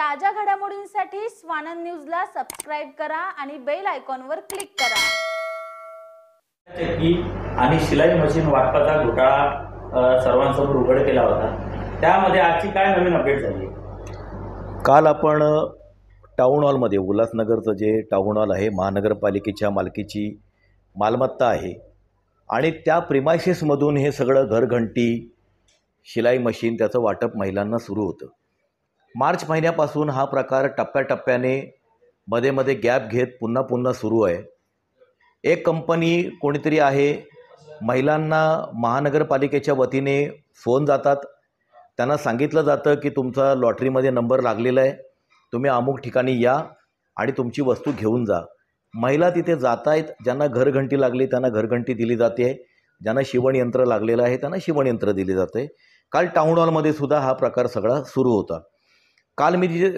ताज्या घडामोडींसाठी स्वानंद न्यूजला सबस्क्राईब करा आणि बेल आयकॉनवर क्लिक करा आणि शिलाई मशीन वाटपाचा घोटाळा सर्वांसमोर उघड केला होता त्यामध्ये आजची काय नवीन अपडेट झाली काल आपण टाऊन हॉलमध्ये उल्हासनगरचं जे टाऊन हॉल आहे महानगरपालिकेच्या मालकीची मालमत्ता आहे आणि त्या प्रिमायसेसमधून हे सगळं घरघंटी शिलाई मशीन त्याचं वाटप महिलांना सुरू होतं मार्च महिन्यापासून हा प्रकार टप्प्याटप्प्याने मध्ये मध्ये गॅप घेत पुन्हा पुन्हा सुरू आहे एक कंपनी कोणीतरी आहे महिलांना महानगरपालिकेच्या वतीने फोन जातात त्यांना सांगितलं जातं की तुमचा लॉटरीमध्ये नंबर लागलेला आहे तुम्ही अमुक ठिकाणी या आणि तुमची वस्तू घेऊन जा महिला तिथे जात आहेत ज्यांना घरघंटी लागली त्यांना घरघंटी दिली जाते ज्यांना शिवणयंत्र लागलेलं आहे त्यांना शिवणयंत्र दिले जाते काल टाउन हॉलमध्ये सुद्धा हा प्रकार सगळा सुरू होता काल मी तिथे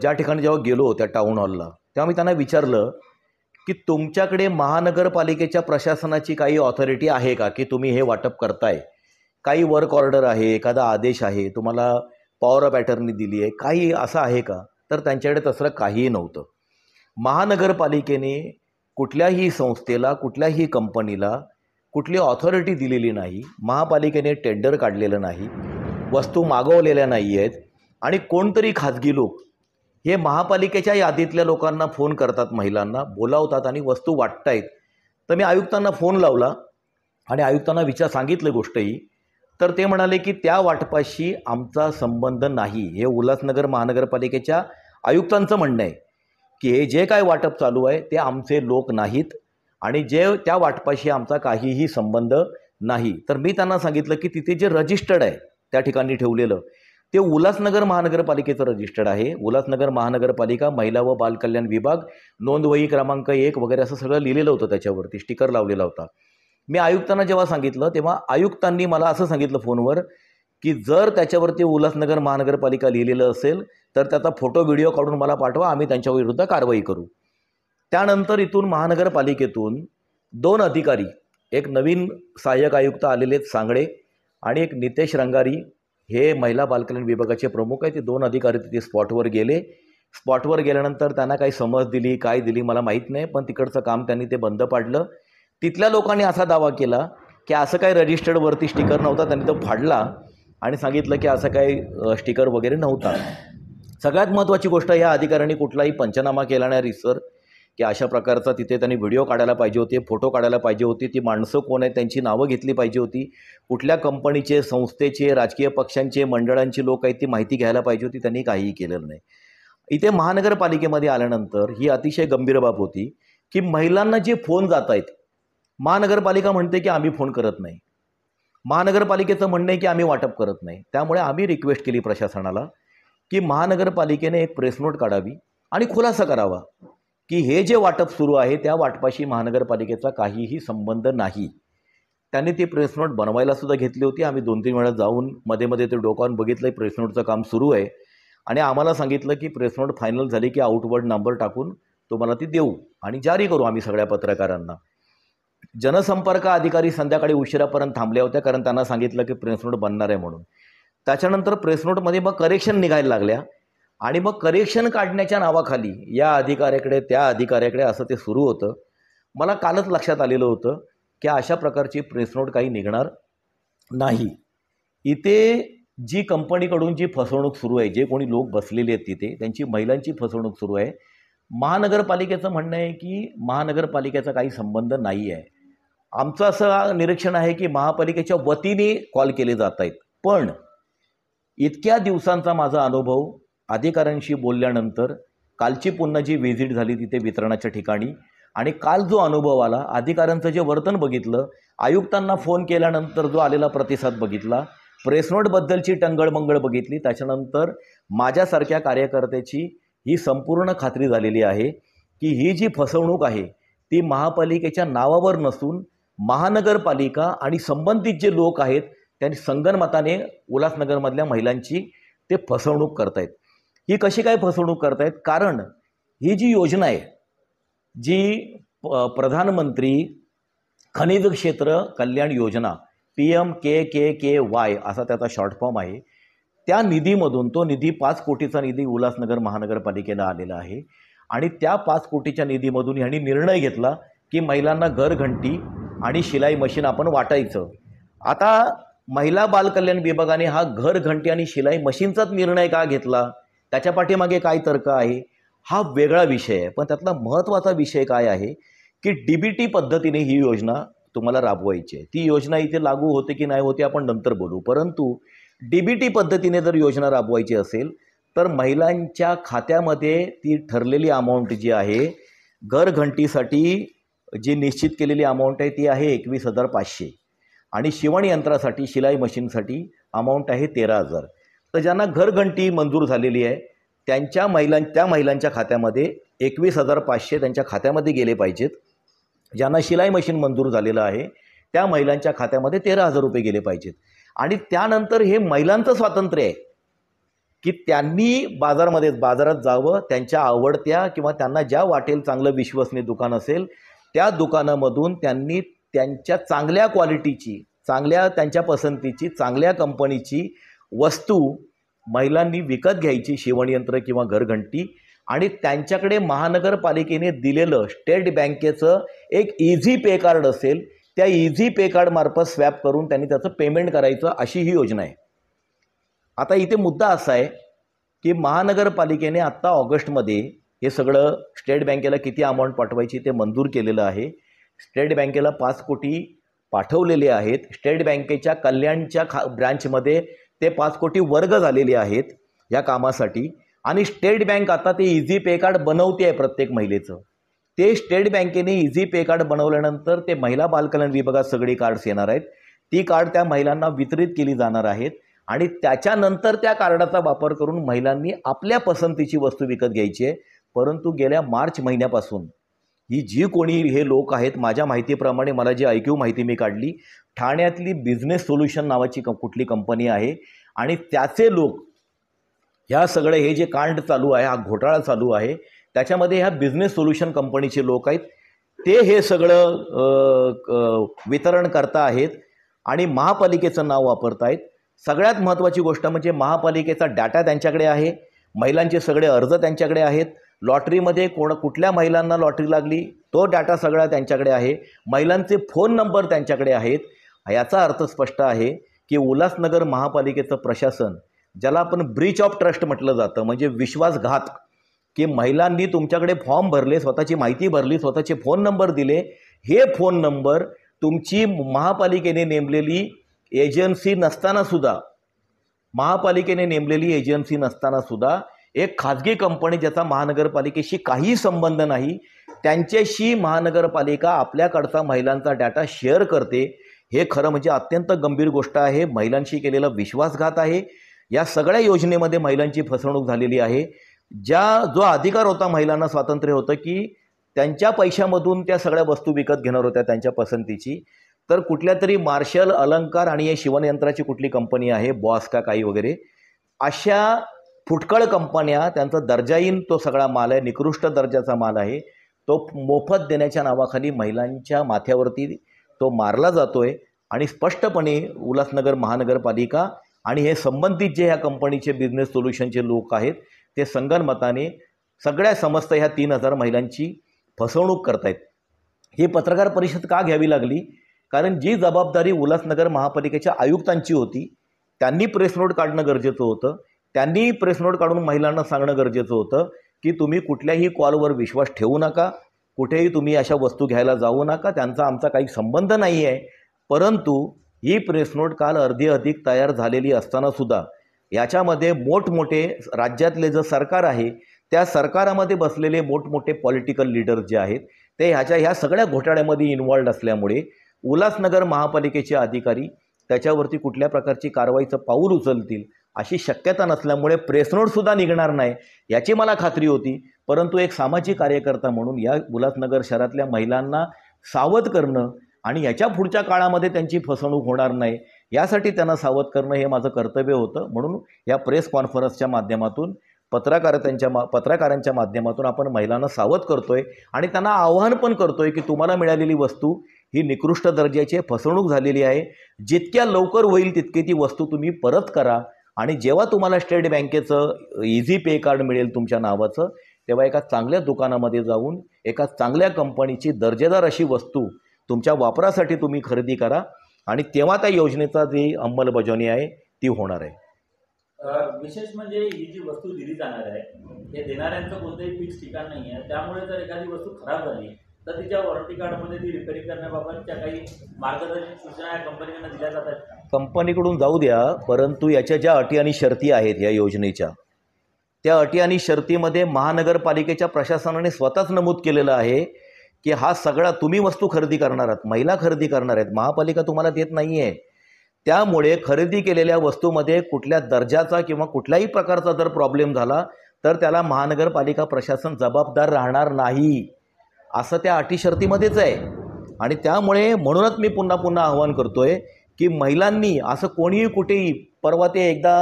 ज्या ठिकाणी जेव्हा गेलो त्या टाऊन हॉलला तेव्हा मी त्यांना विचारलं की तुमच्याकडे महानगरपालिकेच्या प्रशासनाची काही ऑथॉरिटी आहे का की तुम्ही हे वाटप करताय काही वर्क ऑर्डर आहे एखादा आदेश आहे तुम्हाला पॉवर ऑफ अॅटर्नी दिली आहे काही असं आहे का तर त्यांच्याकडे तसं काहीही नव्हतं महानगरपालिकेने कुठल्याही संस्थेला कुठल्याही कंपनीला कुठली ऑथॉरिटी दिलेली नाही महापालिकेने टेंडर काढलेलं नाही वस्तू मागवलेल्या नाही आहेत आणि कोणतरी खाजगी लोक हे महापालिकेच्या यादीतल्या लोकांना फोन करतात महिलांना बोलावतात आणि वस्तू वाटत आहेत तर मी आयुक्तांना फोन लावला आणि आयुक्तांना विचार सांगितलं गोष्टही तर ते म्हणाले की त्या वाटपाशी आमचा संबंध नाही हे उल्हासनगर महानगरपालिकेच्या आयुक्तांचं म्हणणं आहे की हे जे काय वाटप चालू आहे ते आमचे लोक नाहीत आणि जे त्या वाटपाशी आमचा काहीही संबंध नाही तर मी त्यांना सांगितलं की तिथे जे रजिस्टर्ड आहे त्या ठिकाणी ठेवलेलं ते उल्हासनगर महानगरपालिकेचं रजिस्टर्ड आहे उल्हासनगर महानगरपालिका महिला व बालकल्याण विभाग नोंदवही क्रमांक एक वगैरे असं सगळं लिहिलेलं होतं त्याच्यावरती स्टिकर लावलेला होता मी आयुक्तांना जेव्हा सांगितलं तेव्हा आयुक्तांनी मला असं सांगितलं फोनवर की जर त्याच्यावरती उल्हासनगर महानगरपालिका लिहिलेलं असेल तर त्याचा फोटो व्हिडिओ काढून मला पाठवा आम्ही त्यांच्याविरुद्ध कारवाई करू त्यानंतर इथून महानगरपालिकेतून दोन अधिकारी एक नवीन सहाय्यक आयुक्त आलेले सांगळे आणि एक नितेश रंगारी हे महिला बालकल्याण विभागाचे प्रमुख आहे ते दोन अधिकारी तिथे स्पॉटवर गेले स्पॉटवर गेल्यानंतर त्यांना काही समज दिली काय दिली मला माहीत नाही पण तिकडचं काम त्यांनी ते बंद पाडलं तिथल्या लोकांनी असा दावा केला की असं काही रजिस्टर्डवरती स्टिकर नव्हता त्यांनी तो फाडला आणि सांगितलं की असं काही स्टिकर वगैरे नव्हता सगळ्यात महत्त्वाची गोष्ट या अधिकाऱ्यांनी कुठलाही पंचनामा केला नाही रिसर की अशा प्रकारचा तिथे त्यांनी व्हिडिओ काढायला पाहिजे होते फोटो काढायला पाहिजे होती ती माणसं कोण आहेत त्यांची नावं घेतली पाहिजे होती कुठल्या कंपनीचे संस्थेचे राजकीय पक्षांचे मंडळांची लोक आहेत ती माहिती घ्यायला पाहिजे होती त्यांनी काहीही केलेलं नाही इथे महानगरपालिकेमध्ये आल्यानंतर ही अतिशय गंभीर बाब होती की महिलांना जे फोन जात आहेत महानगरपालिका म्हणते की आम्ही फोन करत नाही महानगरपालिकेचं म्हणणं आहे की आम्ही वाटप करत नाही त्यामुळे आम्ही रिक्वेस्ट केली प्रशासनाला की महानगरपालिकेने एक प्रेस नोट काढावी आणि खुलासा करावा की हे जे वाटप सुरू आहे त्या वाटपाशी महानगरपालिकेचा काहीही संबंध नाही त्यांनी ती प्रेस नोट बनवायला सुद्धा घेतली होती आम्ही दोन तीन वेळा जाऊन मध्ये मध्ये ते डोकावून बघितलं प्रेस नोटचं काम सुरू आहे आणि आम्हाला सांगितलं की प्रेस नोट फायनल झाली की आउटवर्ड नंबर टाकून तुम्हाला ती देऊ आणि जारी करू आम्ही सगळ्या पत्रकारांना जनसंपर्क अधिकारी संध्याकाळी उशिरापर्यंत थांबल्या होत्या कारण त्यांना सांगितलं की प्रेस नोट बनणार आहे म्हणून त्याच्यानंतर प्रेस नोटमध्ये मग करेक्शन निघायला लागल्या आणि मग करेक्शन काढण्याच्या नावाखाली या अधिकाऱ्याकडे त्या अधिकाऱ्याकडे असं ते सुरू होतं मला कालच लक्षात आलेलं होतं की अशा प्रकारची नोट काही निघणार नाही इथे जी कंपनीकडून जी फसवणूक सुरू आहे जे कोणी लोक बसलेले आहेत तिथे त्यांची महिलांची फसवणूक सुरू आहे महानगरपालिकेचं म्हणणं आहे की महानगरपालिकेचा काही संबंध नाही आहे आमचं असं निरीक्षण आहे की महापालिकेच्या वतीने कॉल केले जात आहेत पण इतक्या दिवसांचा माझा अनुभव अधिकाऱ्यांशी बोलल्यानंतर कालची पुन्हा जी व्हिजिट झाली तिथे वितरणाच्या ठिकाणी आणि काल जो अनुभव आला अधिकाऱ्यांचं जे वर्तन बघितलं आयुक्तांना फोन केल्यानंतर जो आलेला प्रतिसाद बघितला प्रेसनोटबद्दलची टंगळमंगळ बघितली त्याच्यानंतर माझ्यासारख्या कार्यकर्त्याची ही संपूर्ण खात्री झालेली आहे की ही जी फसवणूक आहे ती महापालिकेच्या नावावर नसून महानगरपालिका आणि संबंधित जे लोक आहेत त्यांनी संगनमताने उल्हासनगरमधल्या महिलांची ते फसवणूक करतायत ही कशी काय फसवणूक करतायत कारण ही जी योजना आहे जी प्रधानमंत्री खनिज क्षेत्र कल्याण योजना P M K K K Y असा त्याचा शॉर्ट फॉर्म आहे त्या निधीमधून तो निधी पाच कोटीचा निधी उल्हासनगर महानगरपालिकेला आलेला आहे आणि त्या पाच कोटीच्या निधीमधून ह्यांनी निर्णय घेतला की महिलांना घरघंटी आणि शिलाई मशीन आपण वाटायचं आता महिला बालकल्याण विभागाने हा घरघंटी आणि शिलाई मशीनचाच निर्णय का घेतला त्याच्या पाठीमागे काय तर्क आहे हा वेगळा विषय आहे पण त्यातला महत्त्वाचा विषय काय आहे की डी बी टी पद्धतीने ही योजना तुम्हाला राबवायची आहे ती योजना इथे लागू होते की नाही होते आपण नंतर बोलू परंतु डी बी टी पद्धतीने जर योजना राबवायची असेल तर महिलांच्या खात्यामध्ये ती ठरलेली अमाऊंट जी आहे घरघंटीसाठी जी निश्चित केलेली अमाऊंट आहे ती आहे एकवीस हजार पाचशे आणि शिवणयंत्रासाठी शिलाई मशीनसाठी अमाऊंट आहे तेरा हजार तर ज्यांना घरघंटी मंजूर झालेली आहे त्यांच्या महिलां त्या महिलांच्या खात्यामध्ये एकवीस हजार पाचशे त्यांच्या खात्यामध्ये गेले पाहिजेत ज्यांना शिलाई मशीन मंजूर झालेलं आहे त्या महिलांच्या खात्यामध्ये तेरा हजार रुपये गेले पाहिजेत आणि त्यानंतर हे महिलांचं स्वातंत्र्य आहे की त्यांनी बाजारमध्ये बाजारात जावं त्यांच्या आवडत्या किंवा त्यांना ज्या वाटेल चांगलं विश्वसनीय दुकान असेल त्या दुकानामधून त्यांनी त्यांच्या चांगल्या क्वालिटीची चांगल्या त्यांच्या पसंतीची चांगल्या कंपनीची वस्तू महिलांनी विकत घ्यायची शिवणयंत्र किंवा घरघंटी आणि त्यांच्याकडे महानगरपालिकेने दिलेलं स्टेट बँकेचं एक इझी पे कार्ड असेल त्या इझी पे कार्डमार्फत स्वॅप करून त्यांनी त्याचं पेमेंट करायचं अशी ही योजना आहे आता इथे मुद्दा असा आहे की महानगरपालिकेने आत्ता ऑगस्टमध्ये हे सगळं स्टेट बँकेला किती अमाऊंट पाठवायची ते मंजूर केलेलं आहे स्टेट बँकेला पाच कोटी पाठवलेले आहेत स्टेट बँकेच्या कल्याणच्या खा ब्रँचमध्ये ते पाच कोटी वर्ग झालेले आहेत या कामासाठी आणि स्टेट बँक आता ते इझी पे कार्ड बनवते आहे प्रत्येक महिलेचं ते स्टेट बँकेने इझी पे कार्ड बनवल्यानंतर ते महिला बालकल्याण विभागात सगळी कार्ड्स येणार आहेत ती कार्ड त्या महिलांना वितरित केली जाणार आहेत आणि त्याच्यानंतर त्या कार्डाचा वापर करून महिलांनी आपल्या पसंतीची वस्तू विकत घ्यायची आहे परंतु गेल्या मार्च महिन्यापासून ही जी कोणी हे लोक आहेत माझ्या माहितीप्रमाणे मला जी ऐकीव माहिती मी काढली ठाण्यातली बिझनेस सोल्युशन नावाची क कुठली कंपनी आहे आणि त्याचे लोक ह्या सगळे हे जे कांड चालू आहे हा घोटाळा चालू आहे त्याच्यामध्ये ह्या बिझनेस सोल्युशन कंपनीचे लोक आहेत ते हे सगळं वितरण करता आहेत आणि महापालिकेचं नाव वापरतायत सगळ्यात महत्त्वाची गोष्ट म्हणजे महापालिकेचा डाटा त्यांच्याकडे आहे महिलांचे सगळे अर्ज त्यांच्याकडे आहेत लॉटरीमध्ये कोण कुठल्या महिलांना लॉटरी लागली तो डाटा सगळा त्यांच्याकडे आहे महिलांचे फोन नंबर त्यांच्याकडे आहेत याचा अर्थ स्पष्ट आहे की उल्हासनगर महापालिकेचं प्रशासन ज्याला आपण ब्रीच ऑफ ट्रस्ट म्हटलं जातं म्हणजे विश्वासघात की महिलांनी तुमच्याकडे फॉर्म भरले स्वतःची माहिती भरली स्वतःचे फोन नंबर दिले हे फोन नंबर तुमची महापालिकेने नेमलेली एजन्सी नसताना सुद्धा महापालिकेने नेमलेली एजन्सी नसतानासुद्धा एक खाजगी कंपनी ज्याचा महानगरपालिकेशी काही संबंध नाही त्यांच्याशी महानगरपालिका आपल्याकडचा महिलांचा डाटा शेअर करते हे खरं म्हणजे अत्यंत गंभीर गोष्ट आहे महिलांशी केलेला विश्वासघात आहे या सगळ्या योजनेमध्ये महिलांची फसवणूक झालेली आहे ज्या जो अधिकार होता महिलांना स्वातंत्र्य होतं की त्यांच्या पैशामधून त्या सगळ्या वस्तू विकत घेणार होत्या त्यांच्या पसंतीची तर कुठल्या तरी मार्शल अलंकार आणि या शिवणयंत्राची कुठली कंपनी आहे बॉस का काही वगैरे अशा फुटकळ कंपन्या त्यांचा दर्जाहीन तो सगळा माल आहे निकृष्ट दर्जाचा माल आहे तो मोफत देण्याच्या नावाखाली महिलांच्या माथ्यावरती तो मारला जातोय आणि स्पष्टपणे उल्हासनगर महानगरपालिका आणि हे संबंधित जे ह्या कंपनीचे बिझनेस सोल्युशनचे लोक आहेत ते संगनमताने सगळ्या समस्त ह्या तीन हजार महिलांची फसवणूक करतायत ही पत्रकार परिषद का घ्यावी लागली कारण जी जबाबदारी उल्हासनगर महापालिकेच्या आयुक्तांची होती त्यांनी प्रेस नोट काढणं गरजेचं होतं त्यांनी प्रेस नोट काढून महिलांना सांगणं गरजेचं होतं की तुम्ही कुठल्याही कॉलवर विश्वास ठेवू नका कुठेही तुम्ही अशा वस्तू घ्यायला जाऊ नका त्यांचा आमचा काही संबंध नाही आहे परंतु ही प्रेसनोट काल अर्धी अधिक तयार झालेली असतानासुद्धा याच्यामध्ये मोठमोठे राज्यातले जे सरकार आहे त्या सरकारामध्ये बसलेले मोठमोठे पॉलिटिकल लीडर जे आहेत ते ह्याच्या ह्या सगळ्या घोटाळ्यामध्ये इन्वॉल्ड असल्यामुळे उल्हासनगर महापालिकेचे अधिकारी त्याच्यावरती कुठल्या प्रकारची कारवाईचं पाऊल उचलतील अशी शक्यता नसल्यामुळे प्रेसनोटसुद्धा निघणार नाही याची मला खात्री होती परंतु एक सामाजिक कार्यकर्ता म्हणून या उल्हासनगर शहरातल्या महिलांना सावध करणं आणि याच्या पुढच्या काळामध्ये त्यांची फसवणूक होणार नाही यासाठी त्यांना सावध करणं हे माझं कर्तव्य होतं म्हणून या प्रेस कॉन्फरन्सच्या माध्यमातून त्यांच्या मा पत्रकारांच्या माध्यमातून आपण महिलांना सावध करतोय आणि त्यांना आव्हान पण करतोय की तुम्हाला मिळालेली वस्तू ही निकृष्ट दर्जाची फसवणूक झालेली आहे जितक्या लवकर होईल तितकी ती वस्तू तुम्ही परत करा आणि जेव्हा तुम्हाला स्टेट बँकेचं इझी पे कार्ड मिळेल तुमच्या नावाचं तेव्हा एका चांगल्या दुकानामध्ये जाऊन एका चांगल्या कंपनीची दर्जेदार अशी वस्तू तुमच्या वापरासाठी तुम्ही खरेदी करा आणि तेव्हा त्या योजनेचा जी अंमलबजावणी आहे ती होणार आहे विशेष म्हणजे ही जी वस्तू दिली जाणार आहे हे देणाऱ्यांचं कोणतंही फिक्स ठिकाण नाही आहे त्यामुळे जर एखादी वस्तू खराब झाली तर तिच्या वॉरंटी कार्डमध्ये ती रिपेअरिंग करण्याबाबतच्या काही मार्गदर्शक सूचना या कंपनीकडनं दिल्या जातात कंपनीकडून जाऊ द्या परंतु याच्या ज्या अटी आणि शर्ती आहेत या योजनेच्या त्या अटी आणि शर्तीमध्ये महानगरपालिकेच्या प्रशासनाने स्वतःच नमूद केलेलं आहे की हा सगळा तुम्ही वस्तू खरेदी करणार आहात महिला खरेदी करणार आहेत महापालिका तुम्हाला देत नाही आहे त्यामुळे खरेदी केलेल्या वस्तूमध्ये कुठल्या दर्जाचा किंवा कुठल्याही प्रकारचा जर प्रॉब्लेम झाला तर त्याला महानगरपालिका प्रशासन जबाबदार राहणार नाही असं त्या अटी शर्तीमध्येच आहे आणि त्यामुळे म्हणूनच मी पुन्हा पुन्हा आवाहन करतो आहे की महिलांनी असं कोणीही कुठेही परवा ते एकदा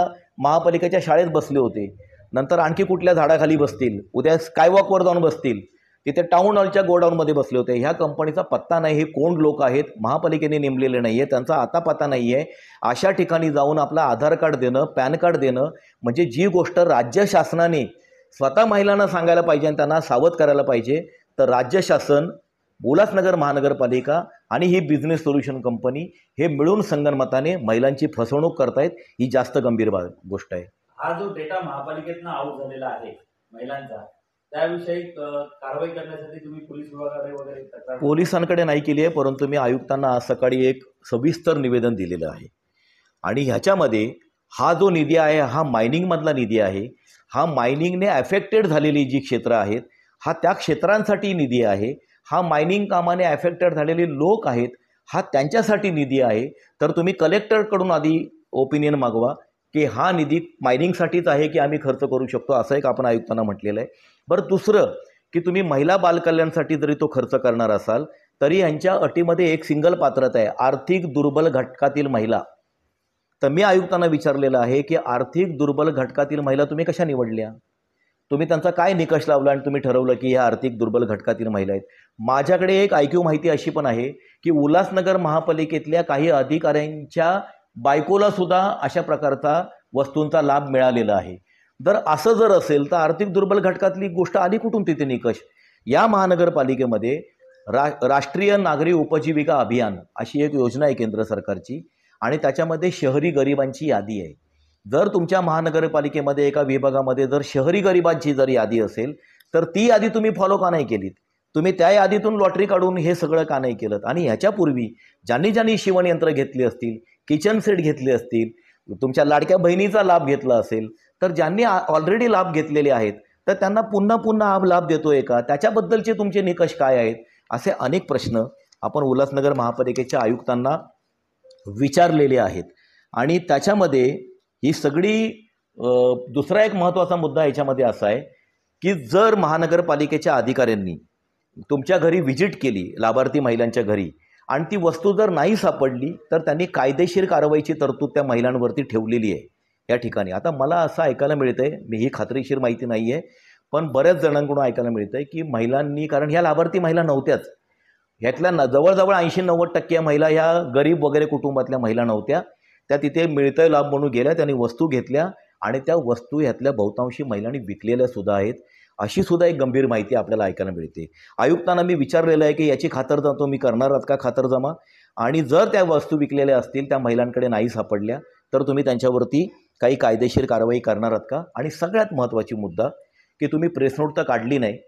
महापालिकेच्या शाळेत बसले होते नंतर आणखी कुठल्या झाडाखाली बसतील उद्या स्कायवॉकवर जाऊन बसतील तिथे टाऊन हॉलच्या गोडाऊनमध्ये बसले होते ह्या कंपनीचा पत्ता नाही हे कोण लोक आहेत महापालिकेने नेमलेले नाहीये त्यांचा आता पत्ता नाही आहे अशा ठिकाणी जाऊन आपला आधार कार्ड देणं पॅन कार्ड देणं म्हणजे जी गोष्ट राज्य शासनाने स्वतः महिलांना सांगायला पाहिजे आणि त्यांना सावध करायला पाहिजे तर राज्य शासन उल्हासनगर महानगरपालिका आणि ही बिझनेस सोल्युशन कंपनी हे मिळून संगणमताने महिलांची फसवणूक करतायत ही जास्त गंभीर गोष्ट आहे हा जो डेटा महापालिकेतनं आउट झालेला आहे महिलांचा त्याविषयी कारवाई करण्यासाठी तुम्ही पोलीस पोलिसांकडे नाही केली आहे परंतु मी आयुक्तांना आज सकाळी एक सविस्तर निवेदन दिलेलं आहे आणि ह्याच्यामध्ये हा जो निधी आहे हा मायनिंगमधला निधी आहे हा मायनिंगने अफेक्टेड झालेली जी क्षेत्र आहेत हा त्या क्षेत्रांसाठी निधी आहे हा मायनिंग कामाने अफेक्टेड झालेले लोक आहेत हा त्यांच्यासाठी निधी आहे तर तुम्ही कलेक्टरकडून आधी ओपिनियन मागवा की हा निधी मायनिंगसाठीच आहे की आम्ही खर्च करू शकतो असं एक आपण आयुक्तांना म्हटलेलं आहे बरं दुसरं की तुम्ही महिला बालकल्याणसाठी जरी तो खर्च करणार असाल तरी यांच्या अटीमध्ये एक सिंगल पात्रता आहे आर्थिक दुर्बल घटकातील महिला तर मी आयुक्तांना विचारलेलं आहे की आर्थिक दुर्बल घटकातील महिला तुम्ही कशा निवडल्या तुम्ही त्यांचा काय निकष लावला आणि तुम्ही ठरवलं की ह्या आर्थिक दुर्बल घटकातील महिला आहेत माझ्याकडे एक आयक्यू माहिती अशी पण आहे की उल्हासनगर महापालिकेतल्या काही अधिकाऱ्यांच्या बायकोला सुद्धा अशा प्रकारचा वस्तूंचा लाभ मिळालेला आहे जर असं जर असेल तर आर्थिक दुर्बल घटकातली गोष्ट आली कुठून तिथे निकष या महानगरपालिकेमध्ये रा राष्ट्रीय नागरी उपजीविका अभियान अशी एक योजना आहे केंद्र सरकारची आणि त्याच्यामध्ये शहरी गरिबांची यादी आहे जर तुमच्या महानगरपालिकेमध्ये एका विभागामध्ये जर शहरी गरिबांची जर यादी असेल तर ती यादी तुम्ही फॉलो का नाही केलीत तुम्ही त्या यादीतून लॉटरी काढून हे सगळं का नाही केलं आणि ह्याच्यापूर्वी ज्यांनी ज्यांनी शिवणयंत्र घेतली असतील किचन सेट घेतले असतील तुमच्या लाडक्या बहिणीचा लाभ घेतला असेल तर ज्यांनी ऑलरेडी लाभ घेतलेले आहेत तर त्यांना पुन्हा पुन्हा हा लाभ देतो आहे का त्याच्याबद्दलचे तुमचे निकष काय आहेत असे अनेक प्रश्न आपण उल्हासनगर महापालिकेच्या आयुक्तांना विचारलेले आहेत आणि त्याच्यामध्ये ही सगळी दुसरा एक महत्त्वाचा मुद्दा याच्यामध्ये असा आहे की जर महानगरपालिकेच्या अधिकाऱ्यांनी तुमच्या घरी व्हिजिट केली लाभार्थी महिलांच्या घरी आणि ती वस्तू जर नाही सापडली तर त्यांनी कायदेशीर कारवाईची तरतूद त्या महिलांवरती ठेवलेली आहे या ठिकाणी आता मला असं ऐकायला मिळतं आहे मी ही खात्रीशीर माहिती नाही आहे पण बऱ्याच जणांकडून ऐकायला मिळतं आहे की महिलांनी कारण ह्या लाभार्थी महिला नव्हत्याच ह्यातल्या न जवळजवळ ऐंशी नव्वद टक्के महिला ह्या गरीब वगैरे कुटुंबातल्या महिला नव्हत्या त्या तिथे मिळतंय लाभ म्हणून गेल्या त्यांनी वस्तू घेतल्या आणि त्या वस्तू ह्यातल्या बहुतांशी महिलांनी विकलेल्या सुद्धा आहेत अशी सुद्धा एक गंभीर माहिती आपल्याला ऐकायला मिळते आयुक्तांना मी विचारलेलं आहे की याची तो मी करणार आहात का खातरजमा आणि जर त्या वस्तू विकलेल्या असतील त्या महिलांकडे नाही सापडल्या तर तुम्ही त्यांच्यावरती काही कायदेशीर कारवाई करणार आहात का आणि सगळ्यात महत्त्वाची मुद्दा की तुम्ही प्रेसनोट तर काढली नाही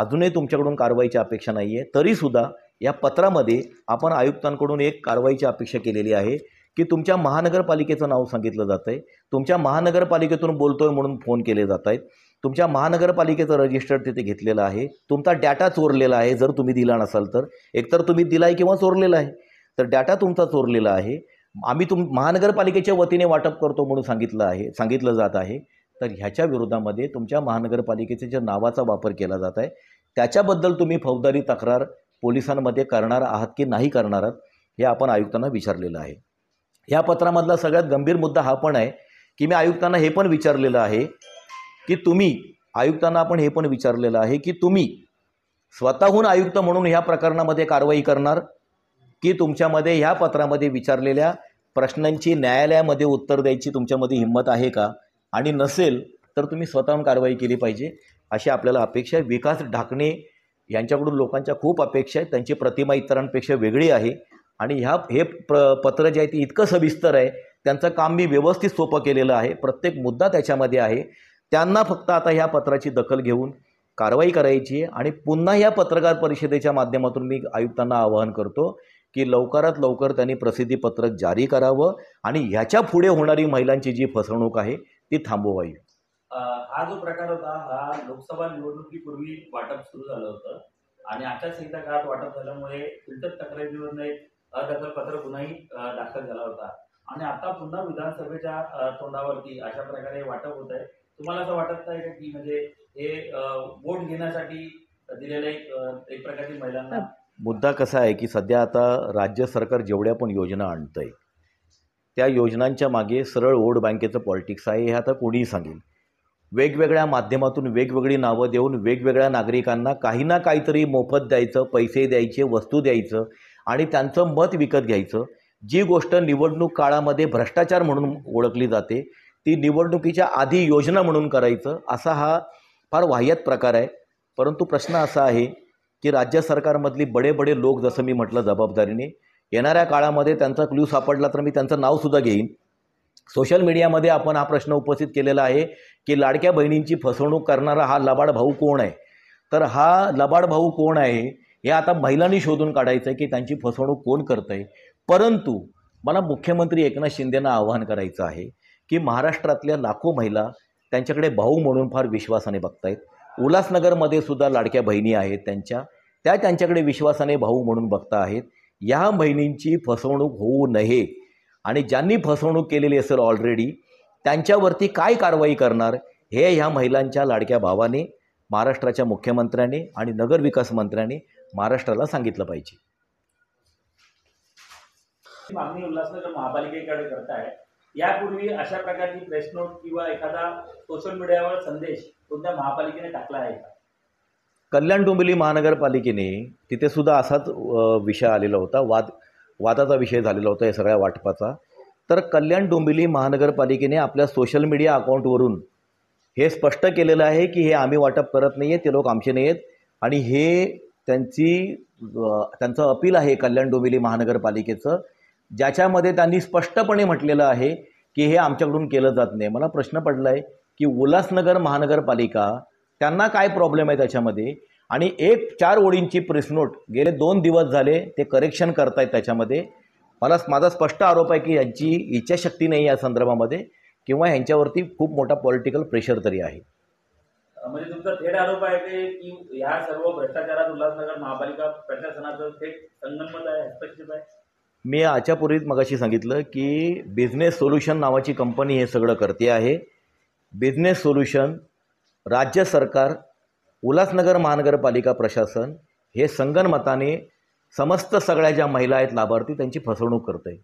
अजूनही तुमच्याकडून कारवाईची अपेक्षा नाही आहे तरीसुद्धा या पत्रामध्ये आपण आयुक्तांकडून एक कारवाईची अपेक्षा केलेली आहे की तुमच्या महानगरपालिकेचं नाव सांगितलं जातं आहे तुमच्या महानगरपालिकेतून आहे म्हणून फोन केले जात आहेत तुमच्या महानगरपालिकेचं रजिस्टर तिथे घेतलेलं आहे तुमचा डाटा चोरलेला आहे जर तुम्ही दिला नसाल तर एकतर तुम्ही दिला आहे किंवा चोरलेला आहे तर डाटा तुमचा चोरलेला आहे आम्ही तुम महानगरपालिकेच्या वतीने वाटप करतो म्हणून सांगितलं आहे सांगितलं जात आहे तर ह्याच्या विरोधामध्ये तुमच्या महानगरपालिकेच्या ज्या नावाचा वापर केला जात आहे त्याच्याबद्दल तुम्ही फौजदारी तक्रार पोलिसांमध्ये करणार आहात की नाही करणार आहात हे आपण आयुक्तांना विचारलेलं आहे या पत्रामधला सगळ्यात गंभीर मुद्दा हा पण आहे की मी आयुक्तांना हे पण विचारलेलं आहे की तुम्ही आयुक्तांना आपण हे पण विचारलेलं आहे की तुम्ही स्वतःहून आयुक्त म्हणून ह्या प्रकरणामध्ये कारवाई करणार की तुमच्यामध्ये ह्या पत्रामध्ये विचारलेल्या प्रश्नांची न्यायालयामध्ये उत्तर द्यायची तुमच्यामध्ये हिंमत आहे का आणि नसेल तर तुम्ही स्वतःहून कारवाई केली पाहिजे अशी आपल्याला अपेक्षा आहे विकास ढाकणे यांच्याकडून लोकांच्या खूप अपेक्षा आहेत त्यांची प्रतिमा इतरांपेक्षा वेगळी आहे आणि ह्या हे प्र पत्र जे आहे ते इतकं सविस्तर आहे त्यांचं काम मी व्यवस्थित सोपं केलेलं आहे प्रत्येक मुद्दा त्याच्यामध्ये आहे त्यांना फक्त आता ह्या पत्राची दखल घेऊन कारवाई करायची आहे आणि पुन्हा या पत्रकार परिषदेच्या माध्यमातून मी आयुक्तांना आवाहन करतो की लवकरात लवकर त्यांनी प्रसिद्धीपत्रक जारी करावं आणि ह्याच्या पुढे होणारी महिलांची जी फसवणूक आहे ती थांबवावी हा जो प्रकार होता हा लोकसभा निवडणुकीपूर्वी वाटप सुरू झालं होतं आणि आचारसंहिता काळात वाटप झाल्यामुळे फिल्टर तक्रारीवरून एक पत्र पुन्हाही दाखल झाला होता आणि आता पुन्हा विधानसभेच्या तोंडावरती अशा प्रकारे वाटप होत आहे तुम्हाला असं वाटत नाही की म्हणजे हे वोट घेण्यासाठी दिलेलं एक एक प्रकारची महिलांना मुद्दा कसा आहे की सध्या आता राज्य सरकार जेवढ्या पण योजना आणतं आहे त्या योजनांच्या मागे सरळ वोट बँकेचं पॉलिटिक्स आहे हे आता कोणीही सांगेल वेगवेगळ्या माध्यमातून वेगवेगळी नावं देऊन वेगवेगळ्या नागरिकांना काही ना काहीतरी मोफत द्यायचं पैसे द्यायचे वस्तू द्यायचं आणि त्यांचं मत विकत घ्यायचं जी गोष्ट निवडणूक काळामध्ये भ्रष्टाचार म्हणून ओळखली जाते ती निवडणुकीच्या आधी योजना म्हणून करायचं असा हा फार वाह्यात प्रकार आहे परंतु प्रश्न असा आहे की राज्य सरकारमधली बडे बडे लोक जसं मी म्हटलं जबाबदारीने येणाऱ्या काळामध्ये त्यांचा क्ल्यू सापडला तर मी त्यांचं नावसुद्धा घेईन सोशल मीडियामध्ये आपण हा प्रश्न उपस्थित केलेला आहे की लाडक्या बहिणींची फसवणूक करणारा हा लबाड भाऊ कोण आहे तर हा लबाड भाऊ कोण आहे हे आता महिलांनी शोधून काढायचं आहे की त्यांची फसवणूक कोण करतं आहे परंतु मला मुख्यमंत्री एकनाथ शिंदेना आवाहन करायचं आहे की महाराष्ट्रातल्या लाखो महिला त्यांच्याकडे भाऊ म्हणून फार विश्वासाने बघतायत उल्हासनगरमध्ये सुद्धा लाडक्या बहिणी आहेत त्यांच्या त्या त्यांच्याकडे विश्वासाने भाऊ म्हणून बघता आहेत या बहिणींची फसवणूक होऊ नये आणि ज्यांनी फसवणूक केलेली असेल ऑलरेडी त्यांच्यावरती काय कारवाई करणार हे ह्या महिलांच्या लाडक्या भावाने महाराष्ट्राच्या मुख्यमंत्र्यांनी आणि नगरविकास मंत्र्यांनी महाराष्ट्राला सांगितलं पाहिजे उल्हासनगर महापालिकेकडे करताय यापूर्वी अशा प्रकारची प्रेस नोट किंवा एखादा सोशल मीडियावर संदेश कोणत्या महापालिकेने टाकला आहे का कल्याण डोंबिवली महानगरपालिकेने तिथे सुद्धा असाच विषय आलेला होता वाद वादाचा विषय झालेला होता या सगळ्या वाटपाचा तर कल्याण डोंबिवली महानगरपालिकेने आपल्या सोशल मीडिया अकाउंटवरून हे स्पष्ट केलेलं आहे की हे आम्ही वाटप करत नाही आहे ते लोक आमचे नाही आहेत आणि हे त्यांची त्यांचं अपील आहे कल्याण डोंबिवली महानगरपालिकेचं ज्याच्यामध्ये त्यांनी स्पष्टपणे म्हटलेलं आहे की हे आमच्याकडून केलं जात नाही मला प्रश्न पडला आहे की उल्हासनगर महानगरपालिका त्यांना काय प्रॉब्लेम आहे त्याच्यामध्ये आणि एक चार ओळींची प्रेसनोट गेले दोन दिवस झाले ते करेक्शन करतायत त्याच्यामध्ये मला माझा स्पष्ट आरोप आहे की यांची इच्छाशक्ती नाही या संदर्भामध्ये किंवा ह्यांच्यावरती खूप मोठा पॉलिटिकल प्रेशर तरी आहे म्हणजे तुमचा थेट आरोप आहे की ह्या सर्व भ्रष्टाचारात उल्हासनगर महापालिका प्रशासनाचं थेट संगनमत आहे हस्तक्षेप आहे मी याच्यापूर्वीच मगाशी सांगितलं की बिझनेस सोल्युशन नावाची कंपनी हे सगळं करते आहे बिझनेस सोल्युशन राज्य सरकार उल्हासनगर महानगरपालिका प्रशासन हे संगणमताने समस्त सगळ्या ज्या महिला आहेत लाभार्थी त्यांची फसवणूक करत आहे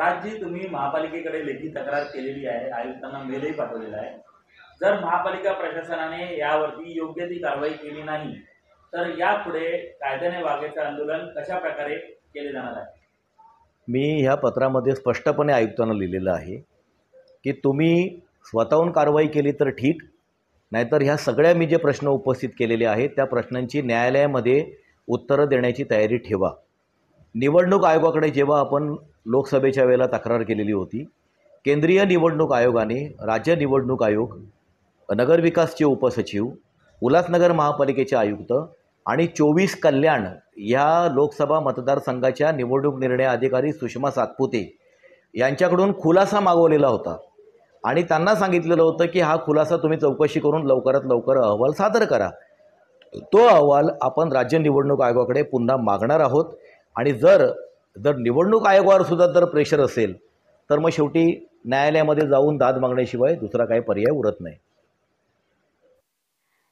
राज्य तुम्ही महापालिकेकडे लेखी तक्रार केलेली आहे आयुक्तांना मेलही पाठवलेला आहे जर महापालिका प्रशासनाने यावरती योग्य ती कारवाई केली नाही तर यापुढे कायद्याने वागायचं आंदोलन कशा प्रकारे केले जाणार आहे मी ह्या पत्रामध्ये स्पष्टपणे आयुक्तांना लिहिलेलं आहे की तुम्ही स्वतःहून कारवाई केली तर ठीक नाहीतर ह्या सगळ्या मी जे प्रश्न उपस्थित केलेले आहेत त्या प्रश्नांची न्यायालयामध्ये उत्तरं देण्याची तयारी ठेवा निवडणूक आयोगाकडे जेव्हा आपण लोकसभेच्या वेळेला तक्रार केलेली होती केंद्रीय निवडणूक आयोगाने राज्य निवडणूक आयोग नगरविकासचे उपसचिव उल्हासनगर महापालिकेचे आयुक्त आणि चोवीस कल्याण या लोकसभा मतदारसंघाच्या निवडणूक निर्णय अधिकारी सुषमा सातपुते यांच्याकडून खुलासा मागवलेला होता आणि त्यांना सांगितलेलं होतं की हा खुलासा तुम्ही चौकशी करून लवकरात लवकर अहवाल सादर करा तो अहवाल आपण राज्य निवडणूक आयोगाकडे पुन्हा मागणार आहोत आणि जर जर निवडणूक आयोगावर सुद्धा जर प्रेशर असेल तर मग शेवटी न्यायालयामध्ये जाऊन दाद मागण्याशिवाय दुसरा काही पर्याय उरत नाही